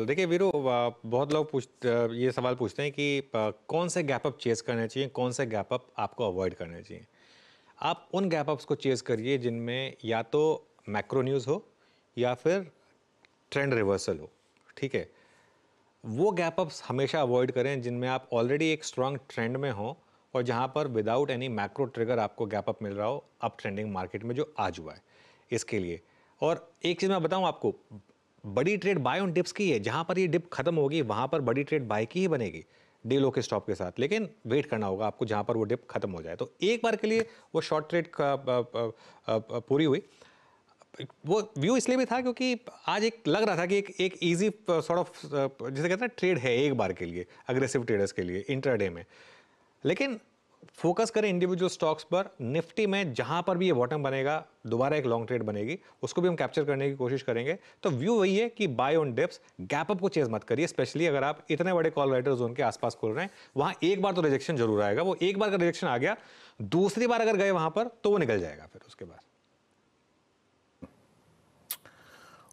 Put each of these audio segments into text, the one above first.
तो देखिए वीरू बहुत लोग पूछ ये सवाल पूछते हैं कि कौन से गैप अप चेज करने चाहिए कौन से गैप अप आपको अवॉइड करने चाहिए आप उन गैप अप्स को चेज करिए जिनमें या तो मैक्रो न्यूज़ हो या फिर ट्रेंड रिवर्सल हो ठीक है वो गैप अप्स हमेशा अवॉइड करें जिनमें आप ऑलरेडी एक स्ट्रांग ट्रेंड में हो और जहाँ पर विदाउट एनी मैक्रो ट्रिगर आपको गैप अप मिल रहा हो अप ट्रेंडिंग मार्केट में जो आज हुआ है इसके लिए और एक चीज़ मैं बताऊँ आपको बड़ी ट्रेड बाय ऑन डिप्स की है जहां पर ये डिप खत्म होगी वहां पर बड़ी ट्रेड बाय की ही बनेगी डे लो के स्टॉप के साथ लेकिन वेट करना होगा आपको जहां पर वो डिप खत्म हो जाए तो एक बार के लिए वो शॉर्ट ट्रेड पूरी हुई वो व्यू इसलिए भी था क्योंकि आज एक लग रहा था कि एक एक इजी सॉर्ट ऑफ जैसे कहते हैं ट्रेड है एक बार के लिए अग्रेसिव ट्रेडर्स के लिए इंटरडे में लेकिन फोकस करें इंडिविजुअल स्टॉक्स पर निफ्टी में जहां पर भी ये बॉटम बनेगा दोबारा एक लॉन्ग ट्रेड बनेगी उसको भी हम कैप्चर करने की कोशिश करेंगे तो व्यू वही है कि buy on dips gap up को चेज मत करिए स्पेशली अगर आप इतने बड़े कॉल राइटर जोन के आसपास खोल रहे हैं वहां एक बार तो रिजेक्शन जरूर आएगा वो एक बार का रिजेक्शन आ गया दूसरी बार अगर गए वहां पर तो वो निकल जाएगा फिर उसके बाद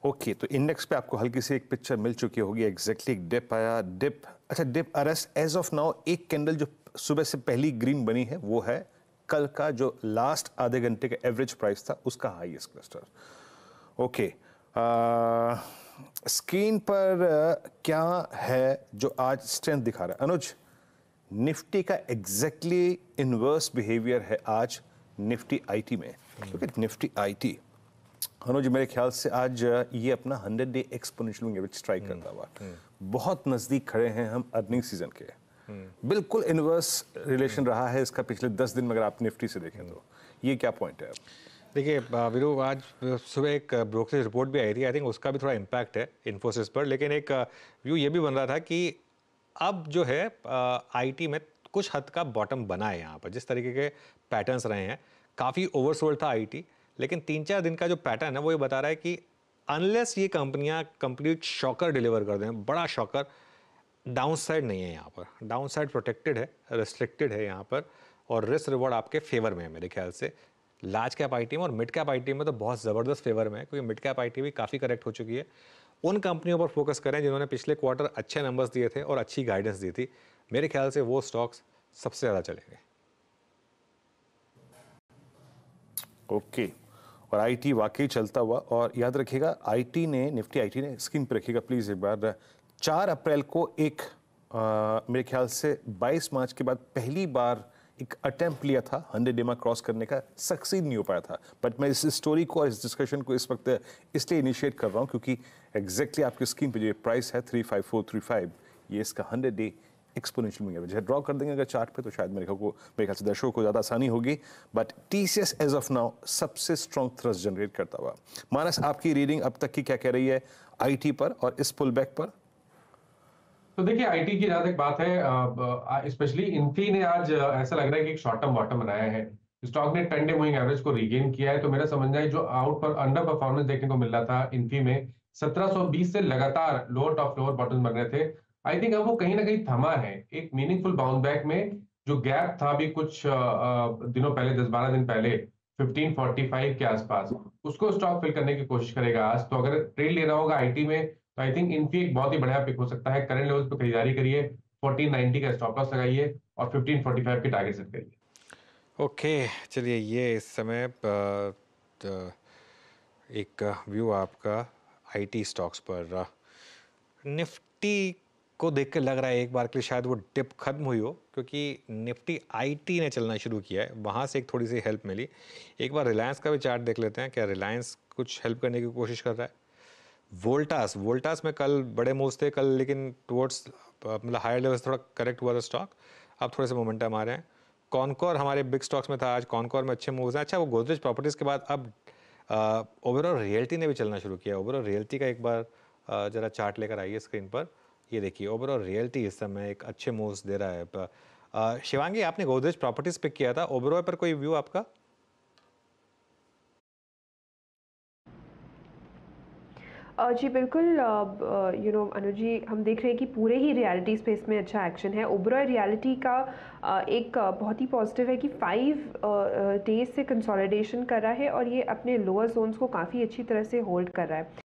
ओके okay, तो इंडेक्स पे आपको हल्की सी एक पिक्चर मिल चुकी होगी एग्जैक्टली एक डिप आया डिप अच्छा dip arrest as of now एक कैंडल जो सुबह से पहली ग्रीन बनी है वो है कल का जो लास्ट आधे घंटे का एवरेज प्राइस था उसका हाईएस्ट क्लस्टर ओके स्क्रीन पर क्या है जो आज स्ट्रेंथ दिखा रहा है अनुज निफ्टी का एग्जैक्टली इनवर्स बिहेवियर है आज निफ्टी आईटी में क्योंकि हम्म। निफ्टी आईटी हनोज मेरे ख्याल से आज ये अपना hundred day exponential which strike hmm, करता हुआ हम्म। बहुत नज़दीक खड़े हैं हम अर्निंग सीजन के हम्म। बिल्कुल इनवर्स रिलेशन रहा है इसका पिछले दस दिन में अगर आप निफ्टी से देखें तो ये क्या पॉइंट है देखिए वीरू आज सुबह एक ब्रोकरेज रिपोर्ट भी आई थी आई थिंक उसका भी थोड़ा इम्पैक्ट है इन्फोसिस पर लेकिन एक व्यू ये भी बन रहा था कि अब जो है आईटी में कुछ हद का बॉटम बना है यहाँ पर जिस तरीके के पैटर्न्स रहे हैं काफ़ी ओवरसोल्ड था आईटी लेकिन तीन चार दिन का जो पैटर्न है वो ये बता रहा है कि अनलेस ये कंपनियां कंप्लीट शॉकर डिलीवर कर दें बड़ा शॉकर डाउन साइड नहीं है यहाँ पर डाउन साइड प्रोटेक्टेड है रिस्ट्रिक्टेड है यहाँ पर और रिस्क रिवॉर्ड आपके फेवर में है मेरे ख्याल से लार्ज कैप आई में और मिड कैप आई में तो बहुत ज़बरदस्त फेवर में है क्योंकि मिड कैप आई भी काफ़ी करेक्ट हो चुकी है उन कंपनियों पर फोकस करें जिन्होंने पिछले क्वार्टर अच्छे नंबर्स दिए थे और अच्छी गाइडेंस दी थी मेरे ख्याल से वो स्टॉक्स सबसे ज़्यादा चलेंगे ओके okay. और आईटी वाकई चलता हुआ और याद रखिएगा आईटी ने निफ्टी आईटी ने स्क्रीन पर रखिएगा प्लीज़ एक बार चार अप्रैल को एक आ, मेरे ख्याल से 22 मार्च के बाद पहली बार एक अटेम्प्ट लिया था हंड्रेड डेमा क्रॉस करने का सक्सीड नहीं हो पाया था बट मैं इस स्टोरी को और इस डिस्कशन को इस वक्त इसलिए इनिशिएट कर रहा हूँ क्योंकि एग्जैक्टली exactly आपकी स्क्रीन पर जो प्राइस है three five four three five ये इसका hundred day exponential moving average draw कर देंगे अगर चार्ट पे तो शायद मेरे को मेरे ख्याल से दर्शकों को ज़्यादा आसानी होगी but T C S as of now सबसे स्ट्रॉन्ग थ्रस्ट जनरेट करता हुआ मानस आपकी रीडिंग अब तक की क्या कह रही है आई पर और इस पुल बैक पर तो देखिए आईटी की जहां तक बात है स्पेशली इन्फी ने आज ऐसा लग रहा है कि एक शॉर्ट टर्म बॉटम बनाया है स्टॉक ने टेन डे मूविंग एवरेज को रिगेन किया है तो मेरा समझना है जो आउट पर अंडर परफॉर्मेंस देखने को मिल रहा था इन्फी में 1720 से लगातार लोअर टॉप लोअर बॉटम बन रहे थे आई थिंक अब वो कहीं ना कहीं थमा है एक मीनिंगफुल बाउंस बैक में जो गैप था अभी कुछ दिनों पहले दस बारह दिन पहले 1545 के आसपास उसको स्टॉक फिल करने की कोशिश करेगा आज तो अगर ट्रेड ले रहा होगा आईटी में तो आई थिंक इनफी एक बहुत ही बढ़िया पिक हो सकता है करंट लेवल पर खरीदारी करिए 1490 का स्टॉप लॉस लगाइए और 1545 के टारगेट सेट करिए ओके चलिए ये इस समय एक व्यू आपका आईटी स्टॉक्स पर निफ्टी को देख के लग रहा है एक बार के लिए शायद वो डिप खत्म हुई हो क्योंकि निफ्टी आईटी ने चलना शुरू किया है वहाँ से एक थोड़ी सी हेल्प मिली एक बार रिलायंस का भी चार्ट देख लेते हैं क्या रिलायंस कुछ हेल्प करने की कोशिश कर रहा है वोल्टास वोल्टास में कल बड़े मूव थे कल लेकिन टुवर्ड्स मतलब हायर लेवल से थोड़ा करेक्ट हुआ था स्टॉक अब थोड़े से मोमेंटम आ रहे हैं कॉनकॉर हमारे बिग स्टॉक्स में था आज कॉनकॉर में अच्छे मूव्स हैं अच्छा वो गोदरेज प्रॉपर्टीज़ के बाद अब ओवरऑल रियल्टी ने भी चलना शुरू किया ओवरऑल रियल्टी का एक बार ज़रा चार्ट लेकर आइए स्क्रीन पर ये देखिए ओवरऑल रियल्टी इस समय एक अच्छे मूव्स दे रहा है आ, शिवांगी आपने गोदरेज प्रॉपर्टीज पिक किया था ओवरऑल पर कोई व्यू आपका जी बिल्कुल यू नो अनु जी हम देख रहे हैं कि पूरे ही रियलिटी स्पेस में अच्छा एक्शन है ओबरॉय रियलिटी का एक बहुत ही पॉजिटिव है कि फाइव डेज से कंसोलिडेशन कर रहा है और ये अपने लोअर जोन्स को काफ़ी अच्छी तरह से होल्ड कर रहा है